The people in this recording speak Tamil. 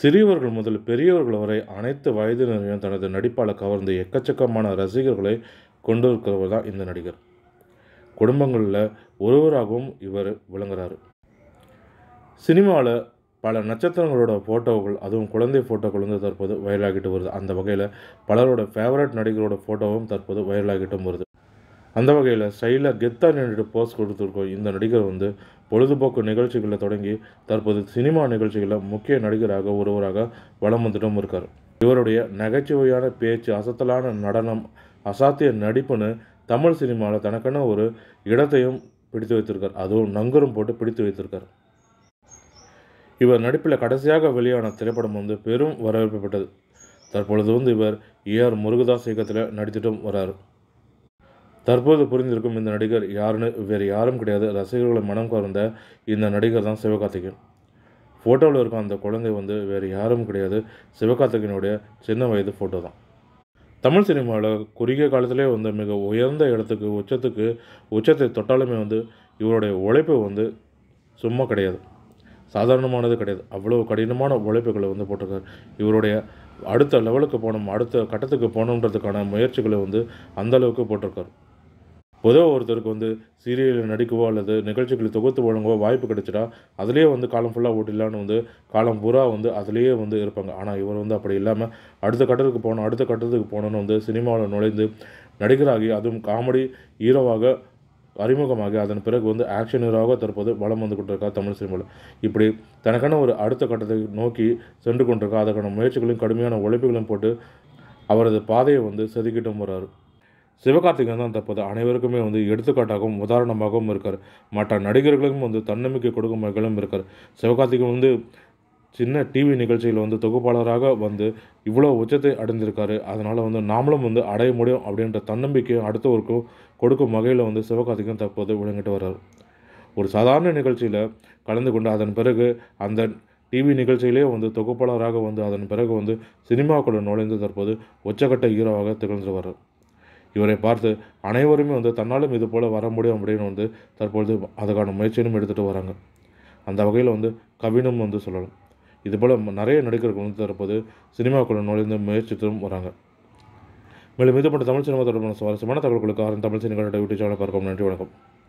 சிறியவர்கள் முதல் பெரியவர்கள் வரை அனைத்து வயதினரையும் தனது நடிப்பால் கவர்ந்து எக்கச்சக்கமான ரசிகர்களை கொண்டிருக்கிறவர் தான் இந்த நடிகர் குடும்பங்களில் ஒருவராகவும் இவர் விளங்குறார் சினிமாவில் பல நட்சத்திரங்களோட ஃபோட்டோக்கள் அதுவும் குழந்தை ஃபோட்டோக்கள் வந்து தற்போது வைரலாகிட்டு வருது அந்த வகையில் பலரோட ஃபேவரட் நடிகரோட ஃபோட்டோவும் தற்போது வைரலாகிட்டும் வருது அந்த வகையில் ஸ்டைலாக கெத்தாக நின்றுட்டு போஸ் கொடுத்துருக்கோம் இந்த நடிகர் வந்து பொழுதுபோக்கு நிகழ்ச்சிகளை தொடங்கி தற்போது சினிமா நிகழ்ச்சிகளில் முக்கிய நடிகராக ஒருவராக வளம் வந்துட்டும் இருக்கார் இவருடைய நகைச்சுவையான பேச்சு அசத்தலான நடனம் அசாத்திய நடிப்புன்னு தமிழ் சினிமாவில் தனக்கான ஒரு இடத்தையும் பிடித்து வைத்திருக்கார் அதுவும் நங்கரும் போட்டு பிடித்து வைத்திருக்கார் இவர் நடிப்பில் கடைசியாக வெளியான திரைப்படம் வந்து பெரும் வரவேற்பு பெற்றது தற்பொழுது வந்து இவர் ஏஆர் முருகதாஸ் இயக்கத்தில் நடித்துட்டும் வர்றார் தற்போது புரிந்திருக்கும் இந்த நடிகர் யாருன்னு வேறு யாரும் கிடையாது ரசிகர்களை மனம் கவர்ந்த இந்த நடிகர் தான் சிவகார்த்திகேயன் ஃபோட்டோவில் இருக்க அந்த குழந்தை வந்து வேறு யாரும் கிடையாது சிவகார்த்திகேயனுடைய சின்ன வயது ஃபோட்டோ தான் தமிழ் சினிமாவில் குறுகிய காலத்திலே வந்து மிக உயர்ந்த இடத்துக்கு உச்சத்துக்கு உச்சத்தை தொட்டாலுமே வந்து இவருடைய உழைப்பு வந்து சும்மா கிடையாது சாதாரணமானது கிடையாது அவ்வளோ கடினமான உழைப்புகளை வந்து போட்டிருக்காரு இவருடைய அடுத்த லெவலுக்கு போகணும் அடுத்த கட்டத்துக்கு போகணுன்றதுக்கான முயற்சிகளை வந்து அந்தளவுக்கு போட்டிருக்காரு பொதுவாக ஒருத்தருக்கு வந்து சீரியலில் நடிக்கவோ அல்லது நிகழ்ச்சிகளை தொகுத்து வழங்கவோ வாய்ப்பு கிடைச்சிட்டா அதுலேயே வந்து காலம் ஃபுல்லாக ஓட்டிடலான்னு வந்து காலம் பூரா வந்து அதுலேயே வந்து இருப்பாங்க ஆனால் இவர் வந்து அப்படி இல்லாமல் அடுத்த கட்டத்துக்கு போகணும் அடுத்த கட்டத்துக்கு போகணுன்னு வந்து சினிமாவில் நுழைந்து நடிகராகி அதுவும் காமெடி ஹீரோவாக அறிமுகமாகி அதன் பிறகு வந்து ஆக்ஷன் ஹீரோவாக தற்போது வளம் வந்து கொண்டிருக்கா தமிழ் சினிமாவில் இப்படி தனக்கான ஒரு அடுத்த கட்டத்தை நோக்கி சென்று கொண்டிருக்கா அதற்கான முயற்சிகளையும் கடுமையான உழைப்புகளையும் போட்டு அவரது பாதையை வந்து செதுக்கிட்டும் போகிறார் சிவகார்த்திகன் தான் தற்போது அனைவருக்குமே வந்து எடுத்துக்காட்டாகவும் உதாரணமாகவும் இருக்கார் மற்ற நடிகர்களுக்கும் வந்து தன்னம்பிக்கை கொடுக்கும் மகளும் இருக்கார் சிவகார்த்திகன் வந்து சின்ன டிவி நிகழ்ச்சியில் வந்து தொகுப்பாளராக வந்து இவ்வளோ உச்சத்தை அடைந்திருக்காரு அதனால் வந்து நாமளும் வந்து அடைய முடியும் அப்படின்ற தன்னம்பிக்கையும் அடுத்தவருக்கும் கொடுக்கும் வகையில் வந்து சிவகார்த்திகன் தற்போது விளங்கிட்டு வர்றார் ஒரு சாதாரண நிகழ்ச்சியில் கலந்து கொண்டு அதன் பிறகு அந்த டிவி நிகழ்ச்சியிலே வந்து தொகுப்பாளராக வந்து அதன் பிறகு வந்து சினிமாக்குள்ள நுழைந்து தற்போது உச்சக்கட்ட ஹீரோவாக திகழ்ந்து வர்றார் இவரை பார்த்து அனைவருமே வந்து தன்னாலும் இது போல் வர முடியும் அப்படின்னு வந்து தற்பொழுது அதுக்கான முயற்சியிலும் எடுத்துகிட்டு வராங்க அந்த வகையில் வந்து கவினும் வந்து சொல்லலாம் இது போல் நிறைய நடிகர்கள் வந்து தற்போது சினிமாக்குள்ள நுழைந்து முயற்சித்தும் வராங்க மேலும் இது போன்ற தமிழ் சினிமா தொடர்பான சுவாரஸ்யமான தகவல்களுக்கு ஆரம்ப தமிழ் சினிமா யூடியூப் சேனல் பார்க்கும் நன்றி வணக்கம்